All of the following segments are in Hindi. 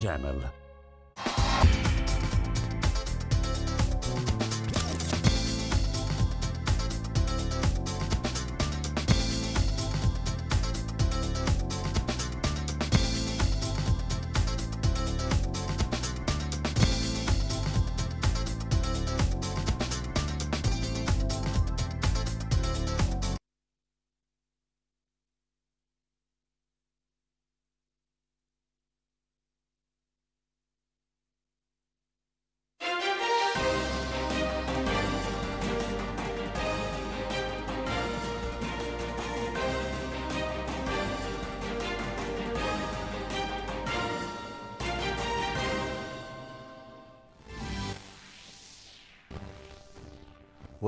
channel.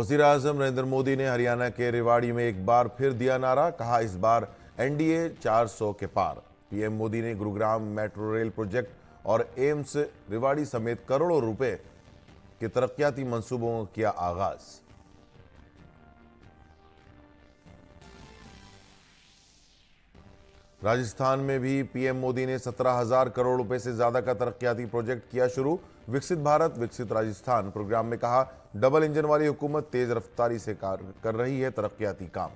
वजीर अजम नरेंद्र मोदी ने हरियाणा के रिवाड़ी में एक बार फिर दिया नारा कहा इस बार एनडीए 400 के पार पीएम मोदी ने गुरुग्राम मेट्रो रेल प्रोजेक्ट और एम्स रिवाड़ी समेत करोड़ों रुपए के तरक्याती मंसूबों का किया आगाज़ राजस्थान में भी पीएम मोदी ने सत्रह हजार करोड़ रुपए से ज्यादा का तरक्याती प्रोजेक्ट किया शुरू विकसित भारत विकसित राजस्थान प्रोग्राम में कहा डबल इंजन वाली हुकूमत तेज रफ्तारी से कर रही है तरक्याती काम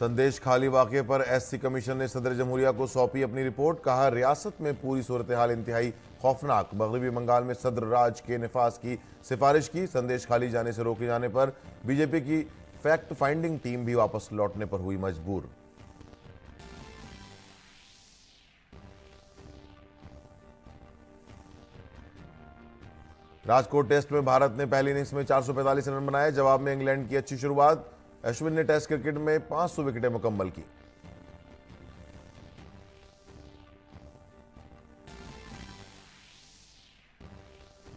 संदेश खाली वाक्य पर एससी कमीशन ने सदर जमहूरिया को सौंपी अपनी रिपोर्ट कहा रियासत में पूरी सूरत हाल इंतहाई खौफनाक मगरबी बंगाल में सदर राज के नफाज की सिफारिश की संदेश खाली जाने से रोके जाने पर बीजेपी की फैक्ट फाइंडिंग टीम भी वापस लौटने पर हुई मजबूर राजकोट टेस्ट में भारत ने पहली इनिंग्स में 445 रन बनाए जवाब में इंग्लैंड की अच्छी शुरुआत अश्विन ने टेस्ट क्रिकेट में 500 विकेटें मुकम्मल की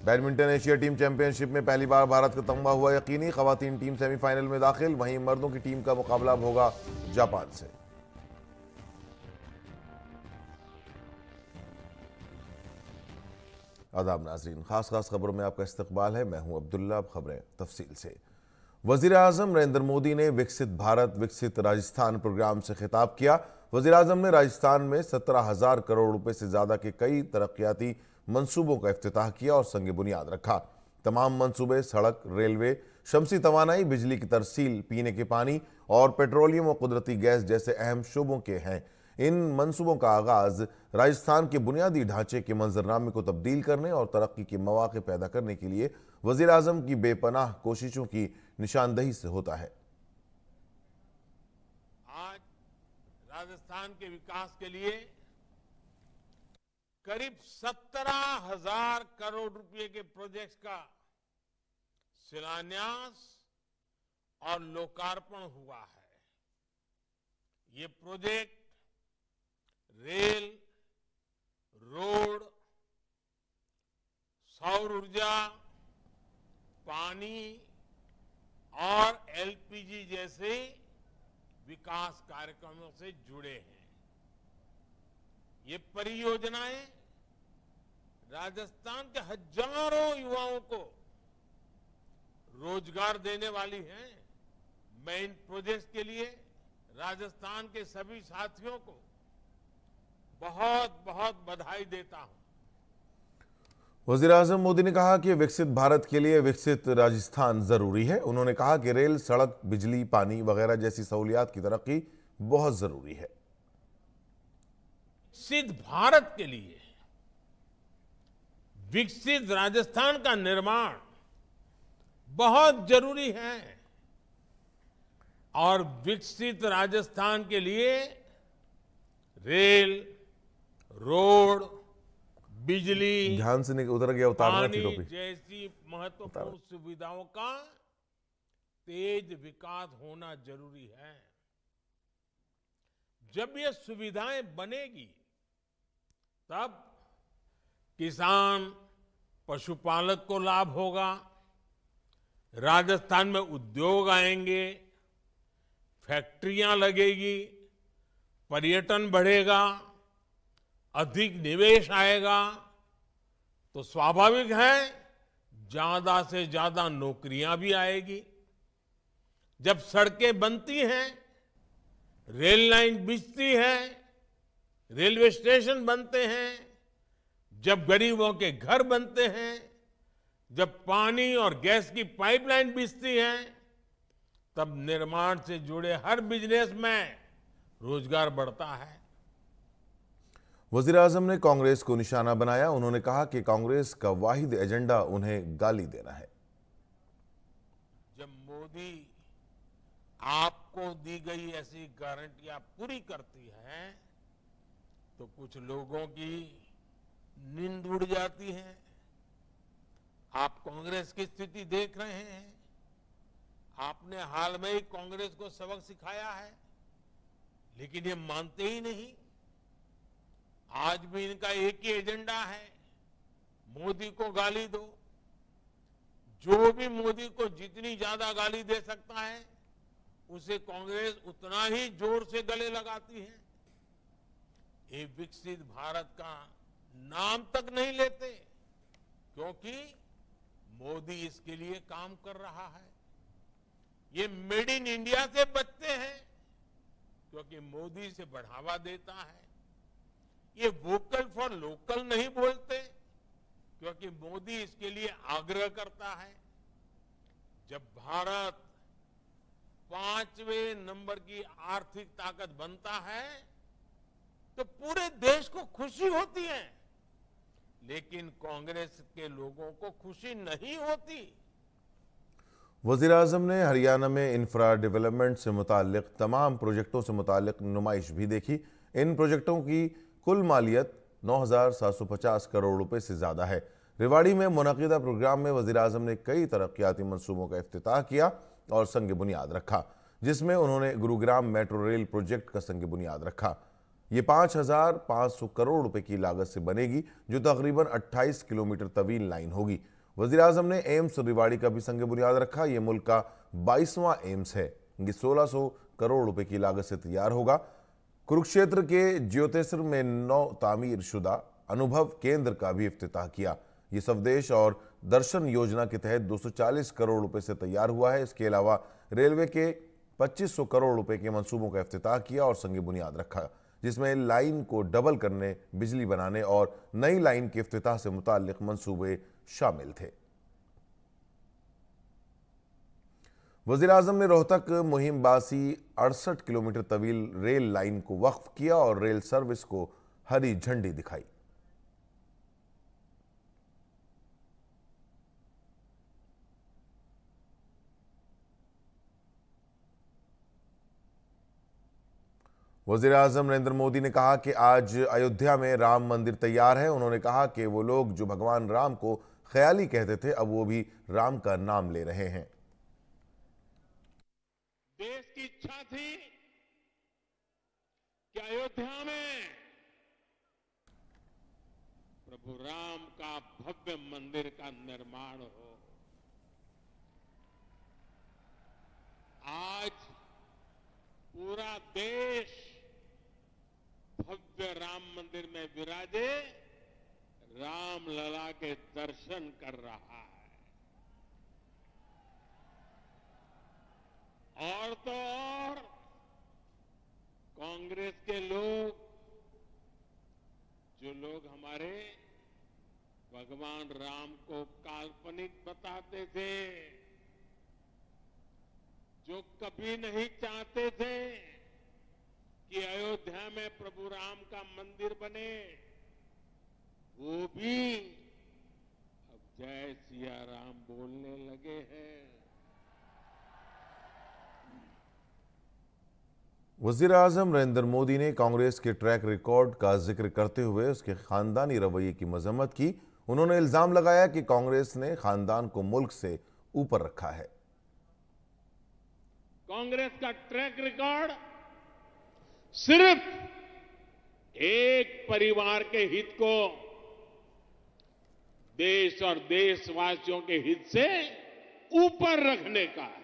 बैडमिंटन एशिया टीम चैंपियनशिप में पहली बार भारत का तमगा हुआ यकीनी खातन टीम सेमीफाइनल में दाखिल वहीं मर्दों की टीम का मुकाबला होगा जापान से आदाब नाजरीन खास खास खबरों में आपका इस्तकबाल है मैं हूं अब्दुल्ला खबरें तफसील से वजीर अजम नरेंद्र मोदी ने विकसित भारत विकसित राजस्थान प्रोग्राम से खिताब किया वजीर अजम ने राजस्थान में सत्रह हजार करोड़ रुपए से ज़्यादा के कई तरक्याती मंसूबों का अफ्ताह किया और संग बुनियाद रखा तमाम मंसूबे सड़क रेलवे शमसी तोानाई बिजली की तरसील पीने के पानी और पेट्रोलियम और कुदरती गैस जैसे अहम शोबों के हैं इन मंसूबों का आगाज राजस्थान के बुनियादी ढांचे के मंजरनामे को तब्दील करने और तरक्की के मौाक़े पैदा करने के लिए वजीर अजम की बेपनाह कोशिशों की निशानदही से होता है आज राजस्थान के विकास के लिए करीब सत्रह हजार करोड़ रुपए के प्रोजेक्ट का शिलान्यास और लोकार्पण हुआ है ये प्रोजेक्ट रेल रोड सौर ऊर्जा पानी और एलपीजी जैसे विकास कार्यक्रमों से जुड़े हैं ये परियोजनाएं राजस्थान के हजारों युवाओं को रोजगार देने वाली हैं मैं इन प्रोजेक्ट के लिए राजस्थान के सभी साथियों को बहुत बहुत बधाई देता हूं वजीर अजम मोदी ने कहा कि विकसित भारत के लिए विकसित राजस्थान ज़रूरी है उन्होंने कहा कि रेल सड़क बिजली पानी वगैरह जैसी सहूलियात की तरक्की बहुत ज़रूरी है सिद्ध भारत के लिए विकसित राजस्थान का निर्माण बहुत जरूरी है और विकसित राजस्थान के लिए रेल रोड बिजली ध्यान से उधर गया उतारना पानी जैसी महत्वपूर्ण सुविधाओं का तेज विकास होना जरूरी है जब ये सुविधाएं बनेगी तब किसान पशुपालक को लाभ होगा राजस्थान में उद्योग आएंगे फैक्ट्रियां लगेगी पर्यटन बढ़ेगा अधिक निवेश आएगा तो स्वाभाविक है ज्यादा से ज्यादा नौकरियां भी आएगी जब सड़कें बनती हैं रेल लाइन बिछती है रेलवे स्टेशन बनते हैं जब गरीबों के घर बनते हैं जब पानी और गैस की पाइपलाइन बिछती है तब निर्माण से जुड़े हर बिजनेस में रोजगार बढ़ता है वजीर अजम ने कांग्रेस को निशाना बनाया उन्होंने कहा कि कांग्रेस का वाहिद एजेंडा उन्हें गाली देना है जब मोदी आपको दी गई ऐसी गारंटियां पूरी करती है तो कुछ लोगों की नींद उड़ जाती है आप कांग्रेस की स्थिति देख रहे हैं आपने हाल में ही कांग्रेस को सबक सिखाया है लेकिन ये मानते ही नहीं आज भी इनका एक ही एजेंडा है मोदी को गाली दो जो भी मोदी को जितनी ज्यादा गाली दे सकता है उसे कांग्रेस उतना ही जोर से गले लगाती है ये विकसित भारत का नाम तक नहीं लेते क्योंकि मोदी इसके लिए काम कर रहा है ये मेड इन इंडिया से बचते हैं क्योंकि मोदी से बढ़ावा देता है ये वोकल फॉर लोकल नहीं बोलते क्योंकि मोदी इसके लिए आग्रह करता है जब भारत पांचवें नंबर की आर्थिक ताकत बनता है तो पूरे देश को खुशी होती है लेकिन कांग्रेस के लोगों को खुशी नहीं होती वजीर अजम ने हरियाणा में इंफ्रा डेवलपमेंट से मुतालिक तमाम प्रोजेक्टों से मुतालिक नुमाइश भी देखी इन प्रोजेक्टों की कुल मालियत 9,750 करोड़ रुपए से ज़्यादा है रिवाड़ी में मुनदा प्रोग्राम में वजी अजम ने कई तरक्याती मनसूबों का अफ्ताह किया और संग बुनियाद रखा जिसमें उन्होंने गुरुग्राम मेट्रो रेल प्रोजेक्ट का संग बुनियाद रखा ये पाँच हज़ार पाँच सौ करोड़ रुपए की लागत से बनेगी जो तकरीबन अट्ठाईस किलोमीटर तवील लाइन होगी वजी अजम ने एम्स रिवाड़ी का भी संग बुनियाद रखा ये मुल्क का बाईसवां एम्स है ये सोलह सौ करोड़ रुपए की लागत से तैयार होगा कुरुक्षेत्र के ज्योतिषर में नौ तामीर शुदा अनुभव केंद्र का भी अफ्ताह किया ये स्वदेश और दर्शन योजना के तहत 240 करोड़ रुपए से तैयार हुआ है इसके अलावा रेलवे के 2500 करोड़ रुपए के मंसूबों का अफ्ताह किया और संगी बुनियाद रखा जिसमें लाइन को डबल करने बिजली बनाने और नई लाइन के अफ्ताह से मुतल मनसूबे शामिल थे वजीर अजम ने रोहतक मुहिम बासी अड़सठ किलोमीटर तवील रेल लाइन को वक्फ किया और रेल सर्विस को हरी झंडी दिखाई वजीर अजम नरेंद्र मोदी ने कहा कि आज अयोध्या में राम मंदिर तैयार है उन्होंने कहा कि वो लोग जो भगवान राम को ख्याली कहते थे अब वो भी राम का नाम ले रहे हैं देश की इच्छा थी कि अयोध्या में प्रभु राम का भव्य मंदिर का निर्माण हो आज पूरा देश भव्य राम मंदिर में विराजे रामलला के दर्शन कर रहा है और तो और कांग्रेस के लोग जो लोग हमारे भगवान राम को काल्पनिक बताते थे जो कभी नहीं चाहते थे कि अयोध्या में प्रभु राम का मंदिर बने वो भी अब जय सिया राम बोलने लगे हैं वजीर अजम नरेंद्र मोदी ने कांग्रेस के ट्रैक रिकॉर्ड का जिक्र करते हुए उसके खानदानी रवैये की मजम्मत की उन्होंने इल्जाम लगाया कि कांग्रेस ने खानदान को मुल्क से ऊपर रखा है कांग्रेस का ट्रैक रिकॉर्ड सिर्फ एक परिवार के हित को देश और देशवासियों के हित से ऊपर रखने का है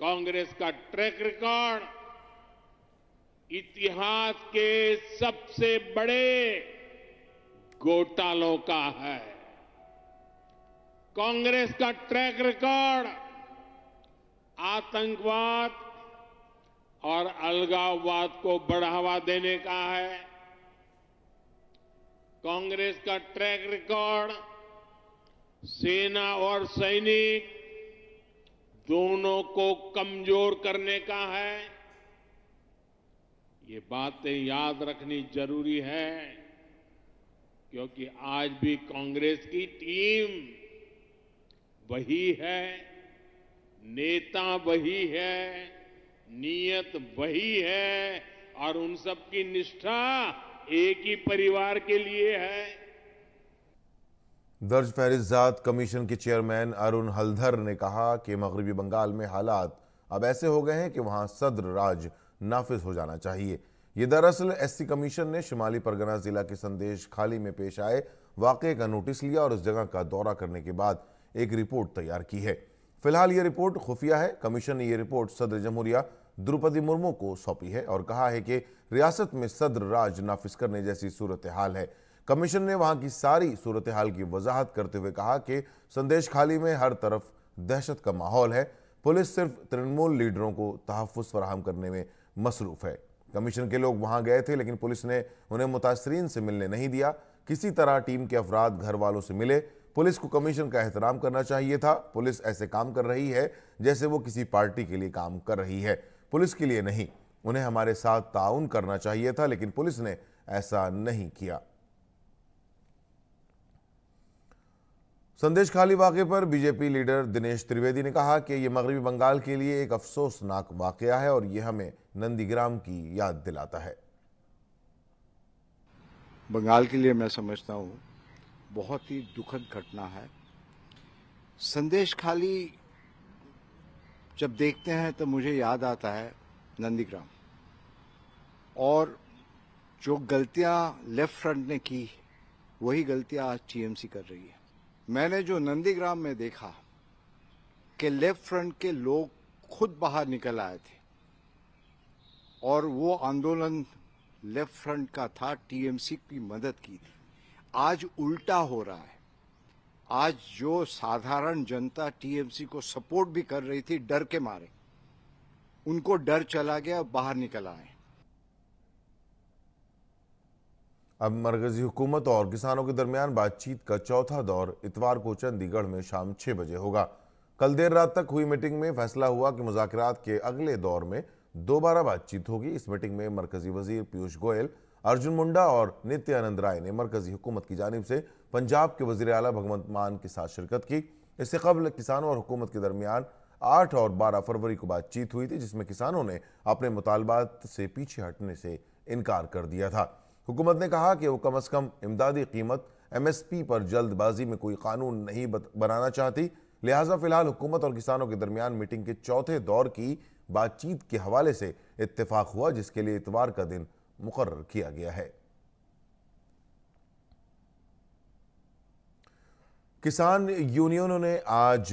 कांग्रेस का ट्रैक रिकॉर्ड इतिहास के सबसे बड़े घोटालों का है कांग्रेस का ट्रैक रिकॉर्ड आतंकवाद और अलगाववाद को बढ़ावा देने का है कांग्रेस का ट्रैक रिकॉर्ड सेना और सैनिक दोनों को कमजोर करने का है ये बातें याद रखनी जरूरी है क्योंकि आज भी कांग्रेस की टीम वही है नेता वही है नियत वही है और उन सब की निष्ठा एक ही परिवार के लिए है दर्ज फहरिस्त कमीशन के चेयरमैन अरुण हलधर ने कहा कि मगरबी बंगाल में हालात अब ऐसे हो गए हैं कि वहाँ सदर राज नाफिज हो जाना चाहिए ये दरअसल एससी कमीशन ने शिमाली परगना ज़िला के संदेश खाली में पेश आए वाक़े का नोटिस लिया और उस जगह का दौरा करने के बाद एक रिपोर्ट तैयार की है फिलहाल ये रिपोर्ट खुफिया है कमीशन ने ये रिपोर्ट सदर जमहूरिया द्रौपदी मुर्मू को सौंपी है और कहा है कि रियासत में सदर राज नाफिज करने जैसी सूरत हाल है कमीशन ने वहां की सारी सूरत हाल की वजाहत करते हुए कहा कि संदेश खाली में हर तरफ दहशत का माहौल है पुलिस सिर्फ तृणमूल लीडरों को तहफ़ फराहम करने में मसरूफ़ है कमीशन के लोग वहां गए थे लेकिन पुलिस ने उन्हें मुतासरीन से मिलने नहीं दिया किसी तरह टीम के अफराद घर वालों से मिले पुलिस को कमीशन का एहतराम करना चाहिए था पुलिस ऐसे काम कर रही है जैसे वो किसी पार्टी के लिए काम कर रही है पुलिस के लिए नहीं उन्हें हमारे साथ ताउन करना चाहिए था लेकिन पुलिस ने ऐसा नहीं किया संदेश खाली वाक़े पर बीजेपी लीडर दिनेश त्रिवेदी ने कहा कि ये मगरबी बंगाल के लिए एक अफसोसनाक वाक़ है और ये हमें नंदीग्राम की याद दिलाता है बंगाल के लिए मैं समझता हूँ बहुत ही दुखद घटना है संदेश खाली जब देखते हैं तो मुझे याद आता है नंदीग्राम और जो गलतियाँ लेफ्ट फ्रंट ने की वही गलतियाँ आज टीएमसी कर रही है मैंने जो नंदीग्राम में देखा कि लेफ्ट फ्रंट के लोग खुद बाहर निकल आए थे और वो आंदोलन लेफ्ट फ्रंट का था टीएमसी की मदद की थी आज उल्टा हो रहा है आज जो साधारण जनता टीएमसी को सपोर्ट भी कर रही थी डर के मारे उनको डर चला गया बाहर निकल आए अब मरकजी हुकूमत और किसानों के दरमियान बातचीत का चौथा दौर इतवार को चंडीगढ़ में शाम छह बजे होगा कल देर रात तक हुई मीटिंग में फैसला हुआ कि मुजात के अगले दौर में दोबारा बातचीत होगी इस मीटिंग में मरकजी वजीर पीयूष गोयल अर्जुन मुंडा और नित्यानंद राय ने मरकजी हुकूमत की जानब से पंजाब के वजीर अला भगवंत मान के साथ शिरकत की इससे कबल किसानों और हुकूमत के दरमियान आठ और बारह फरवरी को बातचीत हुई थी जिसमें किसानों ने अपने मुतालबात से पीछे हटने से इनकार कर दिया था हुकूमत ने कहा कि वो कम अज़ कम इमदादी कीमत एम एस पी पर जल्दबाजी में कोई कानून नहीं बनाना चाहती लिहाजा फिलहाल हुकूमत और किसानों के दरमियान मीटिंग के चौथे दौर की बातचीत के हवाले से इतफाक हुआ जिसके लिए इतवार का दिन मुकर किया गया है किसान यूनियनों ने आज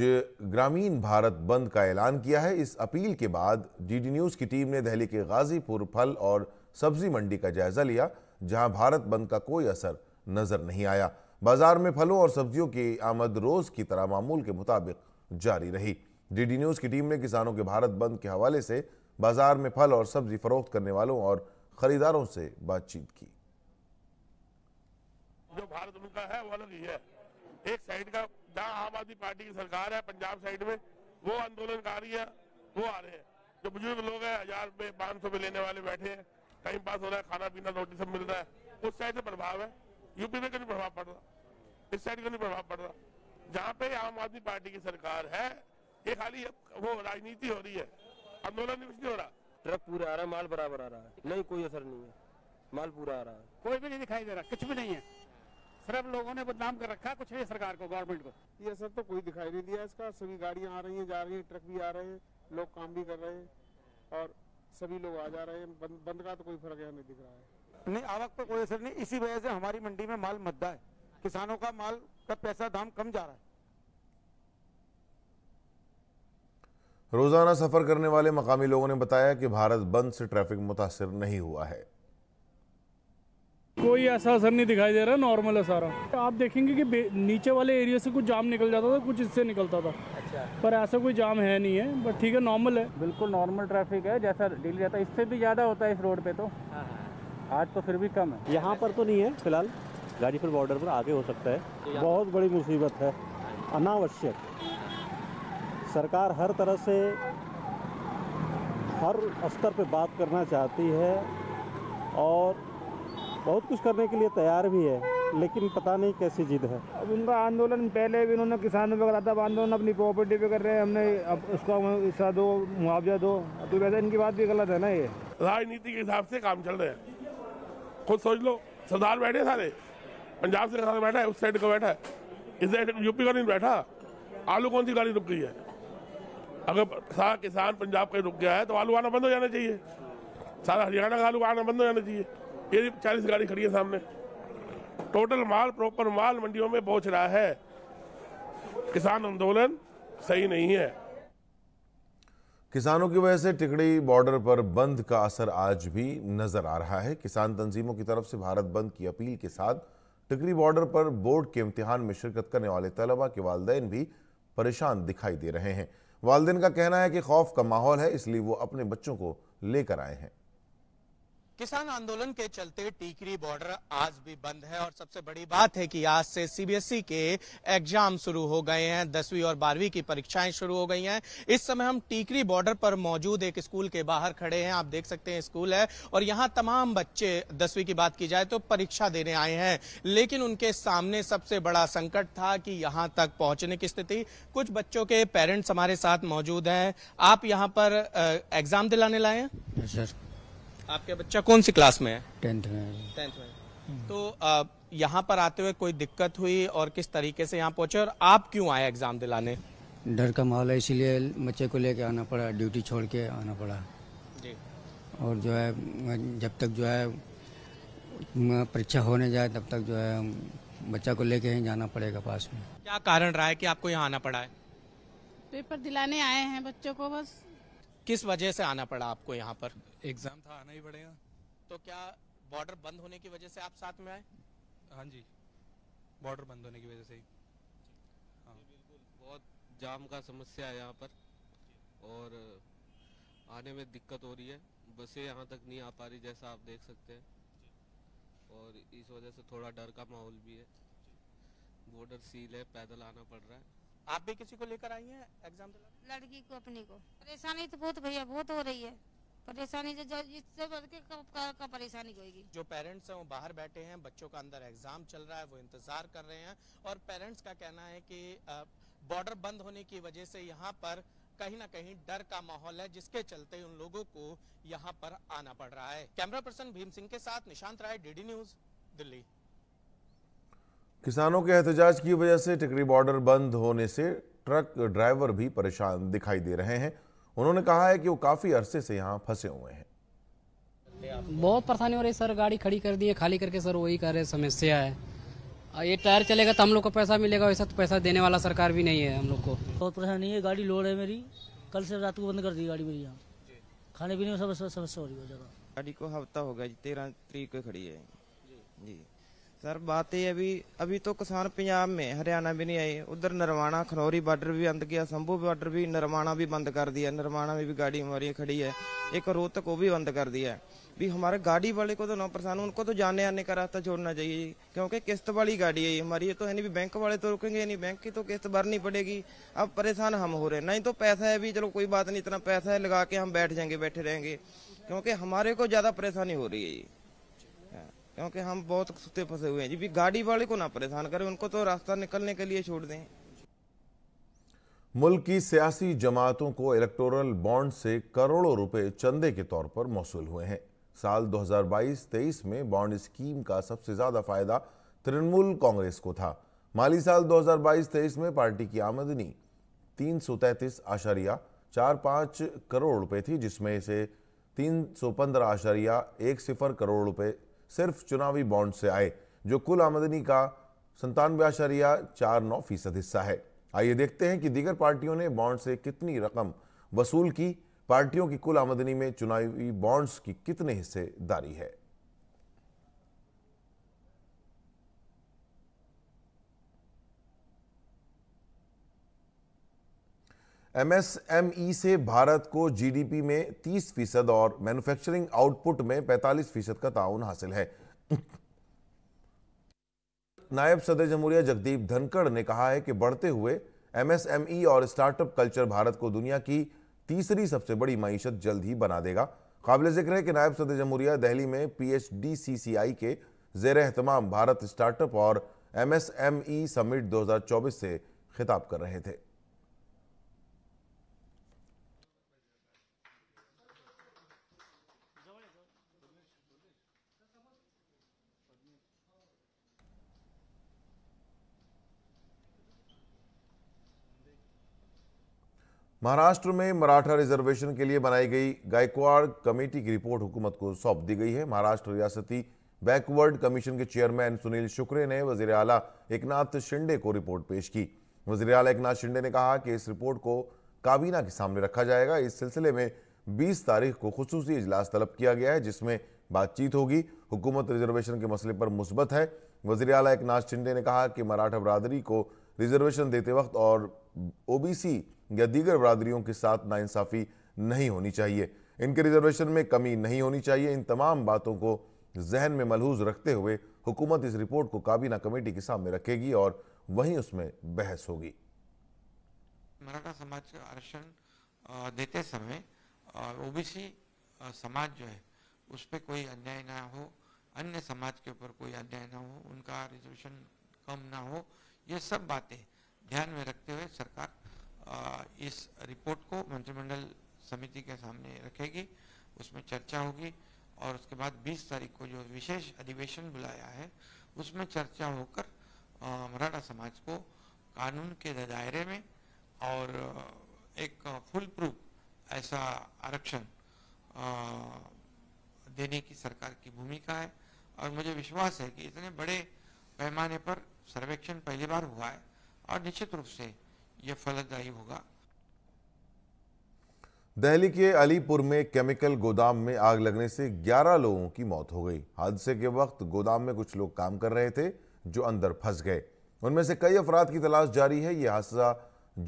ग्रामीण भारत बंद का ऐलान किया है इस अपील के बाद डीडी न्यूज़ की टीम ने दिल्ली के गाजीपुर फल और सब्जी मंडी का जायजा लिया जहां भारत बंद का कोई असर नजर नहीं आया बाजार में फलों और सब्जियों की आमद रोज की तरह मामूल के मुताबिक जारी रही डीडी न्यूज की टीम ने किसानों के भारत बंद के हवाले से बाजार में फल और सब्जी फरोख्त करने वालों और खरीदारों से बातचीत की जो भारत बंद का है वो अलग ही है एक साइड का जहाँ आम आदमी पार्टी की सरकार है पंजाब साइड में वो आंदोलनकारी है वो आ रहे हैं जो बुजुर्ग लोग हैं हजार में पाँच सौ में लेने वाले बैठे हैं टाइम पास हो रहा है खाना पीना रोटी सब मिल रहा है उस साइड से प्रभाव है यूपी में कभी प्रभाव पड़ रहा इस साइड का नहीं प्रभाव पड़ रहा जहाँ पे आम आदमी पार्टी की सरकार है ये खाली वो राजनीति हो रही है आंदोलन कुछ नहीं हो रहा ट्रक पूरा आ रहा है माल बराबर आ रहा है नहीं कोई असर नहीं है माल पूरा आ रहा है कोई भी नहीं दिखाई दे रहा कुछ भी नहीं है सिर्फ लोगों ने बदनाम कर रखा कुछ नहीं सरकार को गवर्नमेंट को ये असर तो कोई दिखाई नहीं दिया इसका सभी गाड़ियाँ आ रही है जा रही है ट्रक भी आ रहे हैं लोग काम भी कर रहे हैं और सभी लोग आ जा रहे हैं बंद, बंद का तो कोई फर्क हमें दिख रहा है नहीं आवक पर कोई असर नहीं इसी वजह से हमारी मंडी में माल मद्दा है किसानों का माल का पैसा दाम कम जा रहा है रोजाना सफर करने वाले मकामी लोगों ने बताया कि भारत बंद से ट्रैफिक मुतासर नहीं हुआ है कोई ऐसा असर नहीं दिखाई दे रहा नॉर्मल है सारा आप देखेंगे कि नीचे वाले एरिया से कुछ जाम निकल जाता था कुछ इससे निकलता था अच्छा पर ऐसा कोई जाम है नहीं है बट ठीक है नॉर्मल है बिल्कुल नॉर्मल ट्रैफिक है जैसा डेली रहता है इससे भी ज़्यादा होता है इस रोड पे तो हाँ, हाँ। आज तो फिर भी कम है यहाँ पर तो नहीं है फिलहाल गाजीपुर बॉर्डर पर आगे हो सकता है तो बहुत बड़ी मुसीबत है अनावश्यक सरकार हर तरह से हर स्तर पर बात करना चाहती है और बहुत कुछ करने के लिए तैयार भी है लेकिन पता नहीं कैसी जिद है अब उनका आंदोलन पहले भी उन्होंने किसानों पर कराता था अब आंदोलन अपनी प्रॉपर्टी पे कर रहे हैं हमने अब उसका हिस्सा दो मुआवजा दो तो वैसे इनकी बात भी गलत है ना ये राजनीति के हिसाब से काम चल रहे हैं खुद सोच लो सरदार बैठे सारे पंजाब से सरदार बैठा है उस साइड का बैठा है इस साइड यूपी का नहीं बैठा आलू कौन सी गाड़ी रुक गई है अगर सारा किसान पंजाब का रुक गया है तो आलू आना बंद हो जाना चाहिए सारा हरियाणा का आलू आना बंद हो जाना चाहिए ये चालीस गाड़ी खड़ी है सामने टोटल माल प्रॉपर माल मंडियों में पहुंच रहा है किसान आंदोलन सही नहीं है किसानों की वजह से टिकड़ी बॉर्डर पर बंद का असर आज भी नजर आ रहा है किसान तंजीमों की तरफ से भारत बंद की अपील के साथ टिकड़ी बॉर्डर पर बोर्ड के इम्तिहान में शिरकत करने वाले तलबा के वालदेन भी परेशान दिखाई दे रहे हैं वालदेन का कहना है कि खौफ का माहौल है इसलिए वो अपने बच्चों को लेकर आए हैं किसान आंदोलन के चलते टीकरी बॉर्डर आज भी बंद है और सबसे बड़ी बात है कि आज से सीबीएसई के एग्जाम शुरू हो गए हैं दसवीं और बारहवीं की परीक्षाएं शुरू हो गई हैं इस समय हम टीकरी बॉर्डर पर मौजूद एक स्कूल के बाहर खड़े हैं आप देख सकते हैं स्कूल है और यहाँ तमाम बच्चे दसवीं की बात की जाए तो परीक्षा देने आए हैं लेकिन उनके सामने सबसे बड़ा संकट था कि यहाँ तक पहुंचने की स्थिति कुछ बच्चों के पेरेंट्स हमारे साथ मौजूद है आप यहाँ पर एग्जाम दिलाने लाए हैं हाँ, आपके बच्चा कौन सी क्लास में है टेंथ में टेंथ में तो यहाँ पर आते हुए कोई दिक्कत हुई और किस तरीके से यहाँ पहुंचे और आप क्यों आए एग्जाम दिलाने डर का माहौल है इसीलिए बच्चे को लेके आना पड़ा ड्यूटी छोड़ के आना पड़ा जी और जो है जब तक जो है परीक्षा होने जाए तब तक जो है बच्चा को लेके ही जाना पड़ेगा पास में क्या कारण रहा है कि आपको यहाँ आना पड़ा है पेपर दिलाने आए हैं बच्चों को बस किस वजह से आना पड़ा आपको यहाँ पर एग्जाम आना ही पड़ेगा तो क्या बॉर्डर बंद होने की वजह से आप साथ में आए हाँ जी बॉर्डर बंद होने की वजह से ही हाँ बिल्कुल बहुत जाम का समस्या है यहाँ पर और आने में दिक्कत हो रही है बसें यहाँ तक नहीं आ पा रही जैसा आप देख सकते हैं और इस वजह से थोड़ा डर का माहौल भी है बॉर्डर सील है पैदल आना पड़ रहा है आप भी किसी को लेकर आई हैं एग्जाम लड़की को अपनी को परेशानी तो बहुत भैया बहुत हो रही है परेशानी जो इससे बढ़ के का परेशानी होगी जो पेरेंट्स हैं वो बाहर बैठे हैं बच्चों का अंदर एग्जाम चल रहा है वो इंतजार कर रहे हैं और पेरेंट्स का कहना है कि बॉर्डर बंद होने की वजह से यहाँ पर कहीं ना कहीं डर का माहौल है जिसके चलते उन लोगों को यहाँ पर आना पड़ रहा है कैमरा पर्सन भीम सिंह के साथ निशांत राय डी न्यूज दिल्ली किसानों के एहतजाज की वजह से टिकरी बॉर्डर बंद होने से ट्रक ड्राइवर भी परेशान दिखाई दे रहे हैं उन्होंने कहा है कि वो काफी अरसे से यहाँ फंसे हुए हैं बहुत परेशानी हो रही सर गाड़ी खड़ी कर दी है खाली करके सर वही कर रहे समस्या है ये टायर चलेगा तो हम लोग को पैसा मिलेगा वैसा तो पैसा देने वाला सरकार भी नहीं है हम लोग को बहुत परेशानी है गाड़ी लोड है मेरी कल से रात को बंद कर दी गाड़ी मेरी यहाँ खाने पीने में सब समस्या हो रही है गाड़ी को हफ्ता हो गया तेरह तरीक को खड़ी है जी सर बात है अभी अभी तो किसान पंजाब में हरियाणा भी नहीं आए उधर नरवाना खनौरी बॉर्डर भी बंद किया शंभू बॉर्डर भी नरवाना भी बंद कर दिया नरवाना में भी गाड़ी हमारी खड़ी है एक रोहतक वो भी बंद कर दिया है भी हमारे गाड़ी वाले को तो नौ परेशान उनको तो जाने आने का रास्ता छोड़ना चाहिए क्योंकि किस्त वाली गाड़ी है हमारी ये तो है नहीं भी बैंक वाले तो रुकेंगे नहीं बैंक की तो किस्त भरनी पड़ेगी अब परेशान हम हो रहे हैं नहीं तो पैसा है भी चलो कोई बात नहीं इतना पैसा है लगा के हम बैठ जाएंगे बैठे रहेंगे क्योंकि हमारे को ज़्यादा परेशानी हो रही है क्योंकि हम बहुत सुते फंसे हुए हैं जी भी गाड़ी वाले को ना परेशान करें उनको तो रास्ता निकलने के लिए छोड़ दें मुल्क की सियासी जमातों को इलेक्टोरल बॉन्ड से करोड़ों रुपए चंदे के तौर पर मौसू हुए हैं साल 2022-23 में बॉन्ड स्कीम का सबसे ज़्यादा फायदा तृणमूल कांग्रेस को था माली साल 2022-23 में पार्टी की आमदनी तीन सौ तैंतीस आशारिया चार पाँच करोड़ रुपए थी जिसमें से तीन सौ पंद्रह आशारिया एक सिफर करोड़ रुपए सिर्फ चुनावी बॉन्ड से आए जो कुल आमदनी का संतानवे आशरिया चार नौ फीसद हिस्सा है आइए देखते हैं कि दीगर पार्टियों ने बॉन्ड से कितनी रकम वसूल की पार्टियों की कुल आमदनी में चुनावी बॉन्ड्स की कितने हिस्सेदारी है एमएसएमई से भारत को जीडीपी में 30 फीसद और मैन्युफैक्चरिंग आउटपुट में 45 फीसद का ताउन हासिल है नायब सदर जमहूरिया जगदीप धनखड़ ने कहा है कि बढ़ते हुए एमएसएमई और स्टार्टअप कल्चर भारत को दुनिया की तीसरी सबसे बड़ी मीशत जल्द ही बना देगा काबिल जिक्र है कि नायब सदर जमहूरिया दहली में पीएचडीसीसीआई के जेर अहतमाम भारत स्टार्टअप और एमएसएमई समिट 2024 से खिताब कर रहे थे महाराष्ट्र में मराठा रिजर्वेशन के लिए बनाई गई गायकवाड़ कमेटी की रिपोर्ट हुकूमत को सौंप दी गई है महाराष्ट्र रियासती बैकवर्ड कमीशन के चेयरमैन सुनील शुक्रे ने वजीर अला एकनाथ शिंडे को रिपोर्ट पेश की वजीर अला एकनाथ शिंडे ने कहा कि इस रिपोर्ट को काबीना के सामने रखा जाएगा इस सिलसिले में 20 तारीख को खसूस इजलास तलब किया गया है जिसमें बातचीत होगी हुकूमत रिजर्वेशन के मसले पर मुस्बत है वजीर अला एकनाथ शिंडे ने कहा कि मराठा बरदरी को रिजर्वेशन देते वक्त और ओबीसी या दीगर बरदरीों के साथ नाइंसाफ़ी नहीं होनी चाहिए इनके रिजर्वेशन में कमी नहीं होनी चाहिए इन तमाम बातों को जहन में मलहूज रखते हुए हुकूमत इस रिपोर्ट को काबीना कमेटी के सामने रखेगी और वहीं उसमें बहस होगी मराठा समाज को आरक्षण देते समय ओबीसी समाज जो है उस पर कोई अन्याय ना हो अन्य समाज के ऊपर कोई अन्याय ना हो उनका रिजर्वेशन कम ना हो ये सब बातें ध्यान में रखते हुए सरकार इस रिपोर्ट को मंत्रिमंडल समिति के सामने रखेगी उसमें चर्चा होगी और उसके बाद 20 तारीख को जो विशेष अधिवेशन बुलाया है उसमें चर्चा होकर मराठा समाज को कानून के दायरे में और एक फुल प्रूफ ऐसा आरक्षण देने की सरकार की भूमिका है और मुझे विश्वास है कि इतने बड़े पैमाने पर सर्वेक्षण पहली बार हुआ है और निश्चित रूप से यह फलदायी होगा दिल्ली के अलीपुर में केमिकल गोदाम में आग लगने से 11 लोगों की मौत हो गई हादसे के वक्त गोदाम में कुछ लोग काम कर रहे थे जो अंदर फंस गए उनमें से कई अफराद की तलाश जारी है यह हादसा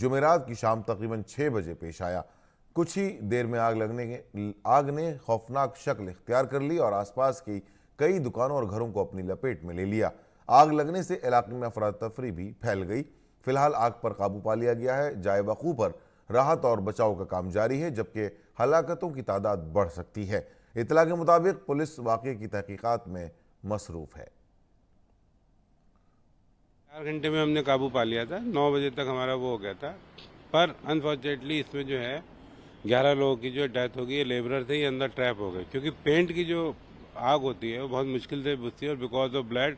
जुमेरात की शाम तकरीबन 6 बजे पेश आया कुछ ही देर में आग लगने के आग ने खौफनाक शक्ल इख्तियार कर ली और आसपास की कई दुकानों और घरों को अपनी लपेट में ले लिया आग लगने से इलाके में अफरा तफरी भी फैल गई फिलहाल आग पर काबू पा लिया गया है जाए वकू पर राहत और बचाव का काम जारी है जबकि हलाकतों की तादाद बढ़ सकती है इतला के मुताबिक पुलिस वाक़े की तहकीकत में मसरूफ़ है चार घंटे में हमने काबू पा लिया था नौ बजे तक हमारा वो हो गया था पर अनफॉर्चुनेटली इसमें जो है ग्यारह लोगों की जो डेथ हो गई है लेबरर थे ये अंदर ट्रैप हो गए क्योंकि पेंट की जो आग होती है वो बहुत मुश्किल से बुझती है और बिकॉज ऑफ ब्लड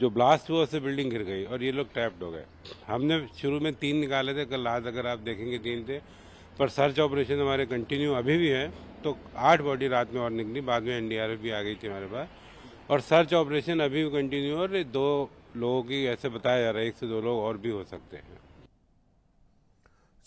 जो ब्लास्ट हुआ उससे बिल्डिंग गिर गई और ये लोग ट्रैप्ड हो गए हमने शुरू में तीन निकाले थे कल आज अगर आप देखेंगे तीन थे पर सर्च ऑपरेशन हमारे कंटिन्यू अभी भी है तो आठ बॉडी रात में और निकली बाद में एनडीआरएफ भी आ गई थी हमारे पास और सर्च ऑपरेशन अभी भी कंटिन्यू और दो लोगों की ऐसे बताया जा रहा है एक से दो लोग और भी हो सकते हैं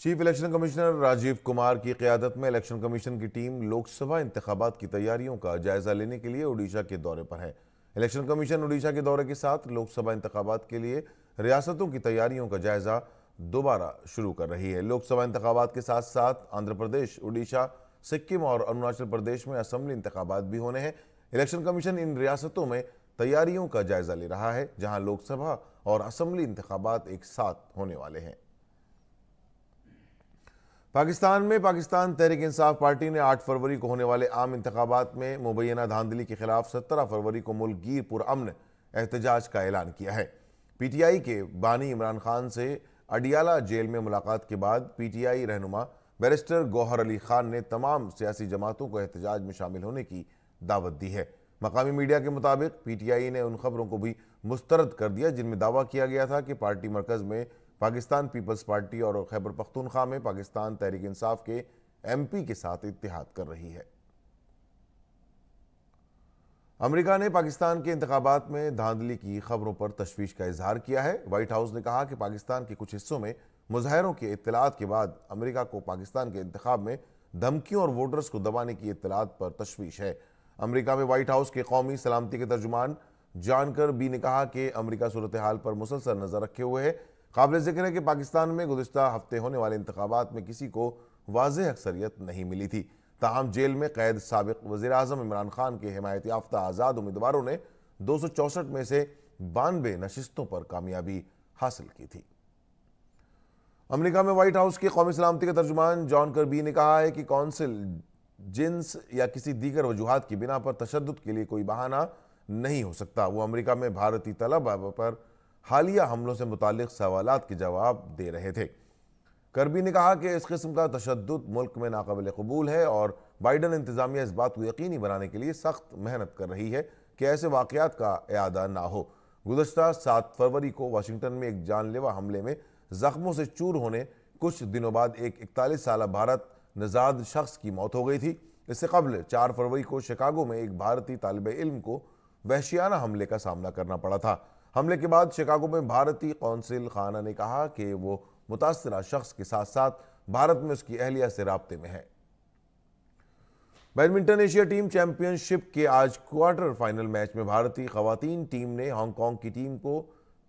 chief election commissioner Rajiv Kumar की क्यादत में इलेक्शन कमीशन की टीम लोकसभा इंतबात की तैयारियों का जायजा लेने के लिए ओडिशा के दौरे पर है इलेक्शन कमीशन उड़ीसा के दौरे के साथ लोकसभा इंतबात के लिए रियासतों की तैयारियों का जायजा दोबारा शुरू कर रही है लोकसभा इंतबात के साथ साथ आंध्र प्रदेश उड़ीसा सिक्किम और अरुणाचल प्रदेश में असम्बली इंतबात भी होने हैं इलेक्शन कमीशन इन रियासतों में तैयारियों का जायजा ले रहा है जहां लोकसभा और असम्बली इंतबात एक साथ होने वाले हैं पाकिस्तान में पाकिस्तान तहरीक इंसाफ पार्टी ने 8 फरवरी को होने वाले आम इंतबात में मुबैना धांधली के खिलाफ 17 फरवरी को मुल्कगीर पुरन एहतजाज का ऐलान किया है पी टी आई के बानी इमरान खान से अडियाला जेल में मुलाकात के बाद पी टी आई रहनुमा बैरिस्टर गौहर अली खान ने तमाम सियासी जमातों को एहतजाज में शामिल होने की दावत दी है मकामी मीडिया के मुताबिक पी टी आई ने उन खबरों को भी मुस्तरद कर दिया जिनमें दावा किया गया था कि पार्टी मरकज़ में पाकिस्तान पीपल्स पार्टी और खैबर पख्तूनख्वा में पाकिस्तान तहरीक इंसाफ के एमपी के साथ इतिहाद कर रही है अमेरिका ने पाकिस्तान के इंतबात में धांधली की खबरों पर तशवीश का इजहार किया है व्हाइट हाउस ने कहा कि पाकिस्तान के कुछ हिस्सों में मुजाहरों की इतलात के बाद अमेरिका को पाकिस्तान के इंतबाब में धमकियों और वोटर्स को दबाने की इतलात पर तशवीश है अमरीका में व्हाइट हाउस के कौमी सलामती के तर्जुमान जानकर बी ने कहा कि अमरीका सूरत हाल पर मुसलसल नजर रखे हुए है काबिल जिक्र है कि पाकिस्तान में गुजशत हफ्ते होने वाले इंतबात में किसी को वाज अक्सरियत नहीं मिली थी तहम जेल में कैद सबक वजी अजम इमरान खान के हमायत याफ्ता आज़ाद उम्मीदवारों ने दो सौ चौसठ में से बानवे नशस्तों पर कामयाबी हासिल की थी अमरीका में वाइट हाउस के कौमी सलामती के तर्जुमान जॉन करबी ने कहा है कि कौंसिल जिन्स या किसी दीगर वजूहत की बिना पर तशद के लिए कोई बहाना नहीं हो सकता वो अमरीका में भारतीय तलब पर हालिया हमलों से मुतल सवाल के जवाब दे रहे थे करबी ने कहा कि इस किस्म का तशद मुल्क में नाकबिल कबूल है और बाइडन इंतजामिया इस बात को यकीनी बनाने के लिए सख्त मेहनत कर रही है कि ऐसे वाकत का अदा ना हो गुजशत सात फरवरी को वाशिंगटन में एक जानलेवा हमले में ज़ख्मों से चूर होने कुछ दिनों बाद एक इकतालीस साल भारत नजाद शख्स की मौत हो गई थी इससे कबल चार फरवरी को शिकागो में एक भारतीय तालब इल्म को वहशियाना हमले का सामना करना पड़ा था हमले के बाद शिकागो में भारतीय कौंसिल खाना ने कहा कि वो मुतासर शख्स के साथ साथ भारत में उसकी अहलिया से रबते में है बैडमिंटन एशिया टीम चैंपियनशिप के आज क्वार्टर फाइनल मैच में भारतीय खातन टीम ने हांगकांग की टीम को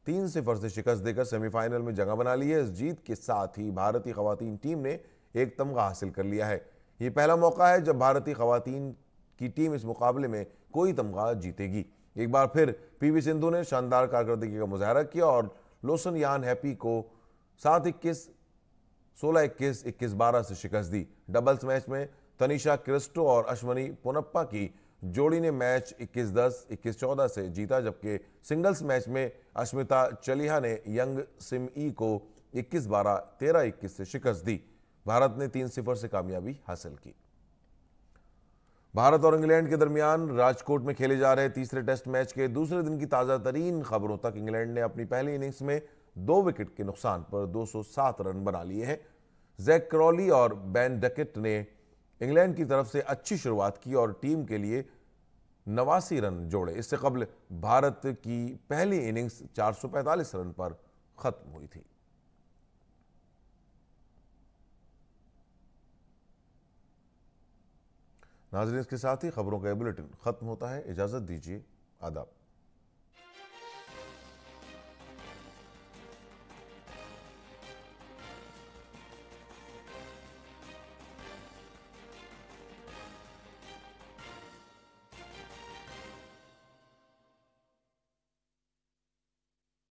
तीन सिफर से शिकस्त देकर सेमीफाइनल में जगह बना ली है इस जीत के साथ ही भारतीय खवतान टीम ने एक तमगा हासिल कर लिया है यह पहला मौका है जब भारतीय खातन की टीम इस मुकाबले में कोई तमगा जीतेगी एक बार फिर पीवी सिंधु ने शानदार कारकर्दगी का मुजाहरा किया और लोसन यान हैप्पी को सात इक्कीस सोलह इक्कीस इक्कीस बारह से शिकस्त दी डबल्स मैच में तनिषा क्रिस्टो और अश्वनी पोनप्पा की जोड़ी ने मैच 21-10, 21-14 से जीता जबकि सिंगल्स मैच में अश्मिता चलिहा ने यंग सिम ई को 21-12, 13-21 से शिकस्त दी भारत ने तीन सिफर से कामयाबी हासिल की भारत और इंग्लैंड के दरमियान राजकोट में खेले जा रहे तीसरे टेस्ट मैच के दूसरे दिन की ताज़ा तरीन खबरों तक इंग्लैंड ने अपनी पहली इनिंग्स में दो विकेट के नुकसान पर 207 रन बना लिए हैं जैक क्रॉली और बैन डकेट ने इंग्लैंड की तरफ से अच्छी शुरुआत की और टीम के लिए नवासी रन जोड़े इससे कबल भारत की पहली इनिंग्स चार रन पर खत्म हुई थी नाजरीन के साथ ही खबरों का बुलेटिन ख़त्म होता है इजाज़त दीजिए आदाब